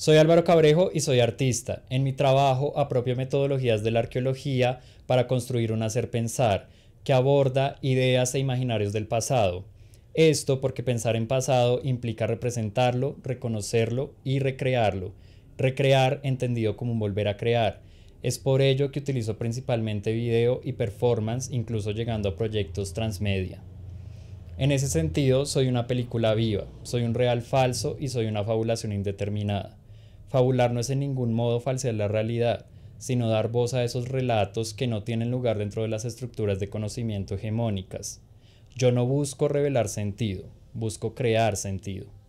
Soy Álvaro Cabrejo y soy artista. En mi trabajo apropio metodologías de la arqueología para construir un hacer pensar que aborda ideas e imaginarios del pasado. Esto porque pensar en pasado implica representarlo, reconocerlo y recrearlo. Recrear entendido como volver a crear. Es por ello que utilizo principalmente video y performance, incluso llegando a proyectos transmedia. En ese sentido, soy una película viva, soy un real falso y soy una fabulación indeterminada. Fabular no es en ningún modo falsear la realidad, sino dar voz a esos relatos que no tienen lugar dentro de las estructuras de conocimiento hegemónicas. Yo no busco revelar sentido, busco crear sentido.